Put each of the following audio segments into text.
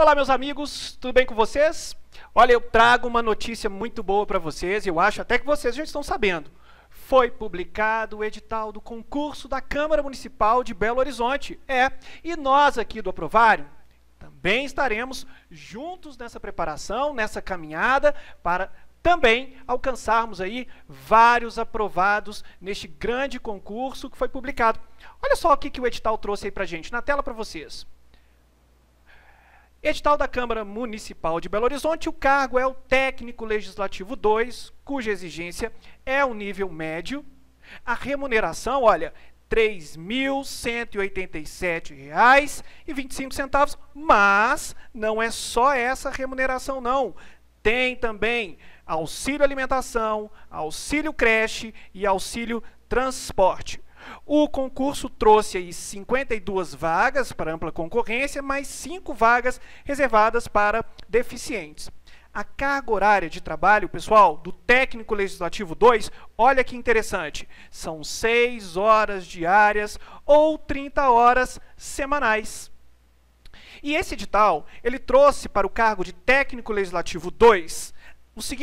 Olá, meus amigos, tudo bem com vocês? Olha, eu trago uma notícia muito boa para vocês, eu acho até que vocês já estão sabendo. Foi publicado o edital do concurso da Câmara Municipal de Belo Horizonte. É, e nós aqui do Aprovário também estaremos juntos nessa preparação, nessa caminhada para também alcançarmos aí vários aprovados neste grande concurso que foi publicado. Olha só o que, que o edital trouxe aí para gente, na tela para vocês. Edital da Câmara Municipal de Belo Horizonte, o cargo é o técnico legislativo 2, cuja exigência é o nível médio. A remuneração, olha, R$ 3.187,25, mas não é só essa remuneração não. Tem também auxílio alimentação, auxílio creche e auxílio transporte. O concurso trouxe aí 52 vagas para ampla concorrência, mais 5 vagas reservadas para deficientes. A carga horária de trabalho, pessoal, do técnico legislativo 2, olha que interessante, são 6 horas diárias ou 30 horas semanais. E esse edital, ele trouxe para o cargo de técnico legislativo 2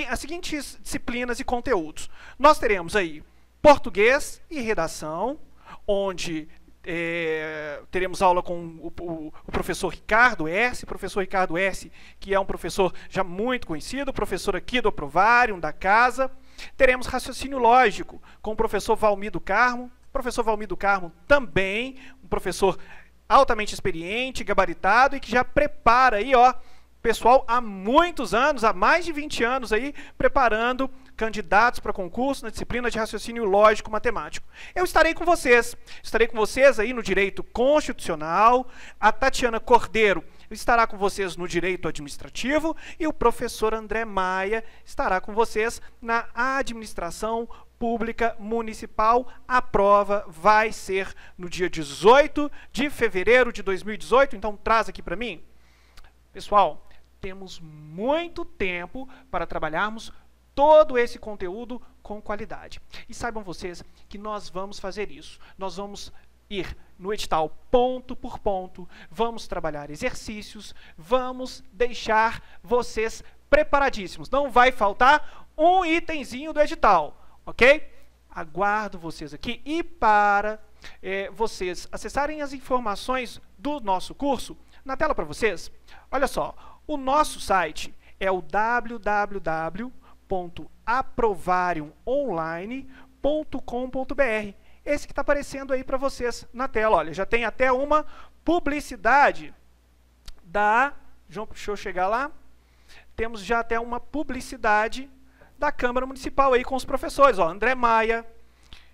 as seguintes disciplinas e conteúdos. Nós teremos aí português e redação, onde é, teremos aula com o, o, o, professor Ricardo S., professor Ricardo S., que é um professor já muito conhecido, professor aqui do Aprovarium, da casa. Teremos raciocínio lógico com o professor Valmir do Carmo, professor Valmir do Carmo também, um professor altamente experiente, gabaritado e que já prepara aí, ó, pessoal há muitos anos, há mais de 20 anos aí, preparando candidatos para concurso na disciplina de raciocínio lógico matemático. Eu estarei com vocês. Estarei com vocês aí no direito constitucional, a Tatiana Cordeiro estará com vocês no direito administrativo e o professor André Maia estará com vocês na administração pública municipal. A prova vai ser no dia 18 de fevereiro de 2018, então traz aqui para mim. Pessoal, temos muito tempo para trabalharmos todo esse conteúdo com qualidade. E saibam vocês que nós vamos fazer isso. Nós vamos ir no edital ponto por ponto, vamos trabalhar exercícios, vamos deixar vocês preparadíssimos. Não vai faltar um itemzinho do edital, ok? Aguardo vocês aqui e para é, vocês acessarem as informações do nosso curso na tela para vocês. Olha só, o nosso site é o www.aprovariumonline.com.br Esse que está aparecendo aí para vocês na tela. Olha, já tem até uma publicidade da... Deixa eu chegar lá. Temos já até uma publicidade da Câmara Municipal aí com os professores. Ó, André Maia,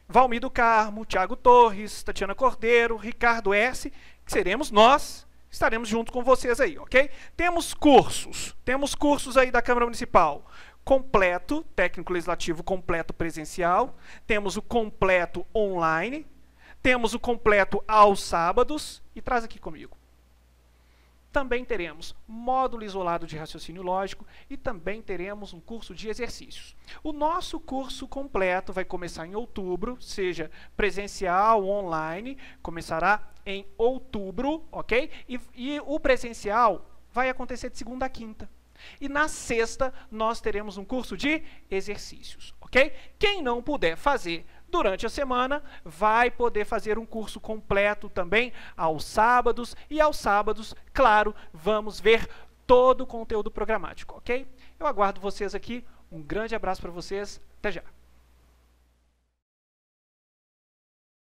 Valmir do Carmo, Tiago Torres, Tatiana Cordeiro, Ricardo S que seremos nós, estaremos junto com vocês aí, ok? Temos cursos, temos cursos aí da Câmara Municipal. Completo, técnico legislativo completo presencial, temos o completo online, temos o completo aos sábados, e traz aqui comigo também teremos módulo isolado de raciocínio lógico e também teremos um curso de exercícios. O nosso curso completo vai começar em outubro, seja presencial, ou online, começará em outubro, ok? E, e o presencial vai acontecer de segunda a quinta. E na sexta nós teremos um curso de exercícios, ok? Quem não puder fazer Durante a semana, vai poder fazer um curso completo também aos sábados. E aos sábados, claro, vamos ver todo o conteúdo programático, ok? Eu aguardo vocês aqui. Um grande abraço para vocês. Até já.